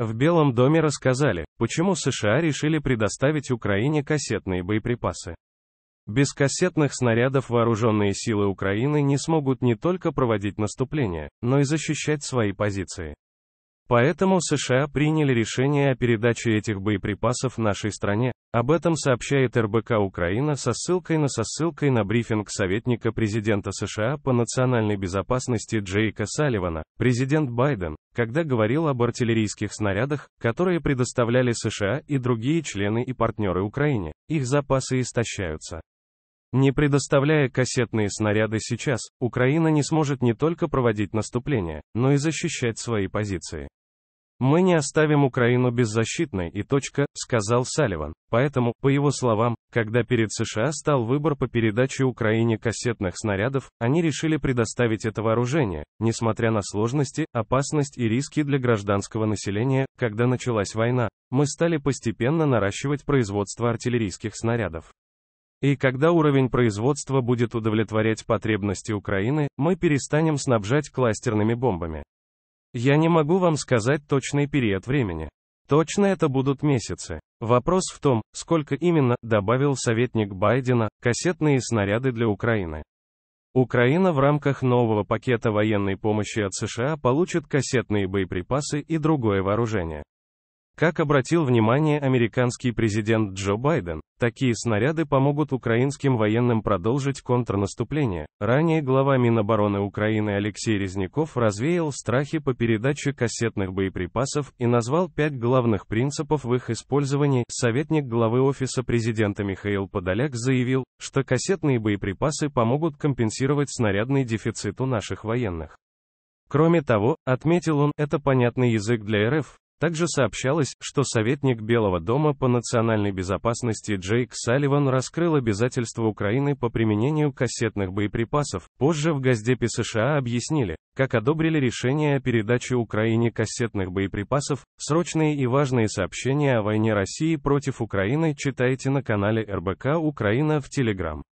В Белом доме рассказали, почему США решили предоставить Украине кассетные боеприпасы. Без кассетных снарядов вооруженные силы Украины не смогут не только проводить наступление, но и защищать свои позиции. Поэтому США приняли решение о передаче этих боеприпасов нашей стране. Об этом сообщает РБК Украина со ссылкой на со ссылкой на брифинг советника президента США по национальной безопасности Джейка Салливана. Президент Байден, когда говорил об артиллерийских снарядах, которые предоставляли США и другие члены и партнеры Украине, их запасы истощаются. Не предоставляя кассетные снаряды сейчас, Украина не сможет не только проводить наступление, но и защищать свои позиции. Мы не оставим Украину беззащитной и точка, сказал Салливан. Поэтому, по его словам, когда перед США стал выбор по передаче Украине кассетных снарядов, они решили предоставить это вооружение, несмотря на сложности, опасность и риски для гражданского населения, когда началась война. Мы стали постепенно наращивать производство артиллерийских снарядов. И когда уровень производства будет удовлетворять потребности Украины, мы перестанем снабжать кластерными бомбами. Я не могу вам сказать точный период времени. Точно это будут месяцы. Вопрос в том, сколько именно, добавил советник Байдена, кассетные снаряды для Украины. Украина в рамках нового пакета военной помощи от США получит кассетные боеприпасы и другое вооружение. Как обратил внимание американский президент Джо Байден, такие снаряды помогут украинским военным продолжить контрнаступление. Ранее глава Минобороны Украины Алексей Резняков развеял страхи по передаче кассетных боеприпасов и назвал пять главных принципов в их использовании. Советник главы Офиса президента Михаил Подоляк заявил, что кассетные боеприпасы помогут компенсировать снарядный дефицит у наших военных. Кроме того, отметил он, это понятный язык для РФ, также сообщалось, что советник Белого дома по национальной безопасности Джейк Салливан раскрыл обязательства Украины по применению кассетных боеприпасов. Позже в Газдепе США объяснили, как одобрили решение о передаче Украине кассетных боеприпасов. Срочные и важные сообщения о войне России против Украины читайте на канале РБК Украина в Телеграм.